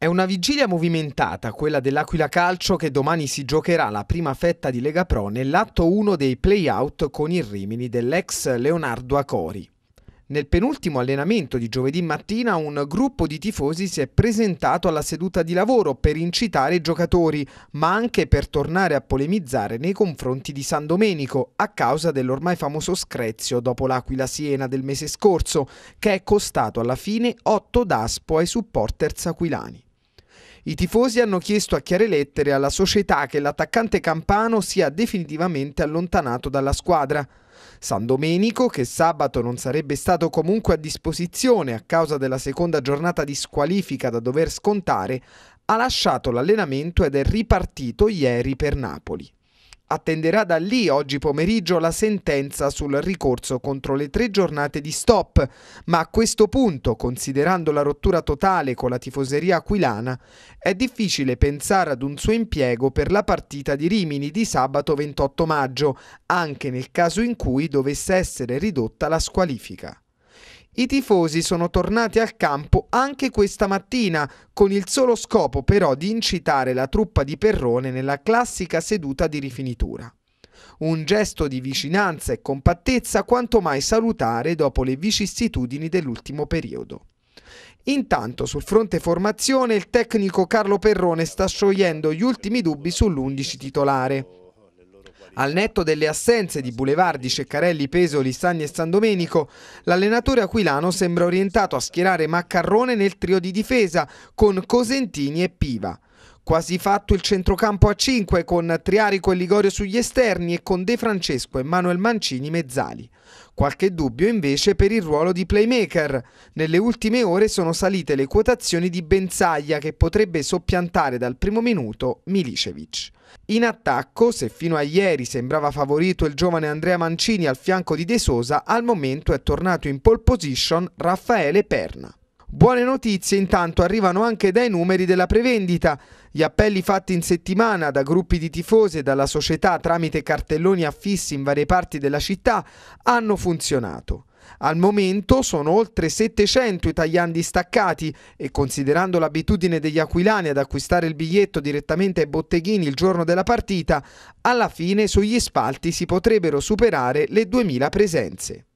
È una vigilia movimentata, quella dell'Aquila Calcio, che domani si giocherà la prima fetta di Lega Pro nell'atto 1 dei play-out con il rimini dell'ex Leonardo Acori. Nel penultimo allenamento di giovedì mattina un gruppo di tifosi si è presentato alla seduta di lavoro per incitare i giocatori, ma anche per tornare a polemizzare nei confronti di San Domenico a causa dell'ormai famoso screzio dopo l'Aquila Siena del mese scorso, che è costato alla fine 8 d'aspo ai supporters aquilani. I tifosi hanno chiesto a chiare lettere alla società che l'attaccante campano sia definitivamente allontanato dalla squadra. San Domenico, che sabato non sarebbe stato comunque a disposizione a causa della seconda giornata di squalifica da dover scontare, ha lasciato l'allenamento ed è ripartito ieri per Napoli attenderà da lì oggi pomeriggio la sentenza sul ricorso contro le tre giornate di stop, ma a questo punto, considerando la rottura totale con la tifoseria aquilana, è difficile pensare ad un suo impiego per la partita di Rimini di sabato 28 maggio, anche nel caso in cui dovesse essere ridotta la squalifica. I tifosi sono tornati al campo anche questa mattina, con il solo scopo però di incitare la truppa di Perrone nella classica seduta di rifinitura. Un gesto di vicinanza e compattezza quanto mai salutare dopo le vicissitudini dell'ultimo periodo. Intanto sul fronte formazione il tecnico Carlo Perrone sta sciogliendo gli ultimi dubbi sull'11 titolare. Al netto delle assenze di Bulevardi, Ceccarelli, Pesoli, Stagni e San Domenico, l'allenatore aquilano sembra orientato a schierare Maccarrone nel trio di difesa con Cosentini e Piva. Quasi fatto il centrocampo a 5 con Triarico e Ligorio sugli esterni e con De Francesco e Manuel Mancini mezzali. Qualche dubbio invece per il ruolo di playmaker. Nelle ultime ore sono salite le quotazioni di Benzaglia che potrebbe soppiantare dal primo minuto Milicevic. In attacco, se fino a ieri sembrava favorito il giovane Andrea Mancini al fianco di De Sosa, al momento è tornato in pole position Raffaele Perna. Buone notizie intanto arrivano anche dai numeri della prevendita. Gli appelli fatti in settimana da gruppi di tifose e dalla società tramite cartelloni affissi in varie parti della città hanno funzionato. Al momento sono oltre 700 italiani staccati e considerando l'abitudine degli aquilani ad acquistare il biglietto direttamente ai botteghini il giorno della partita, alla fine sugli spalti si potrebbero superare le 2000 presenze.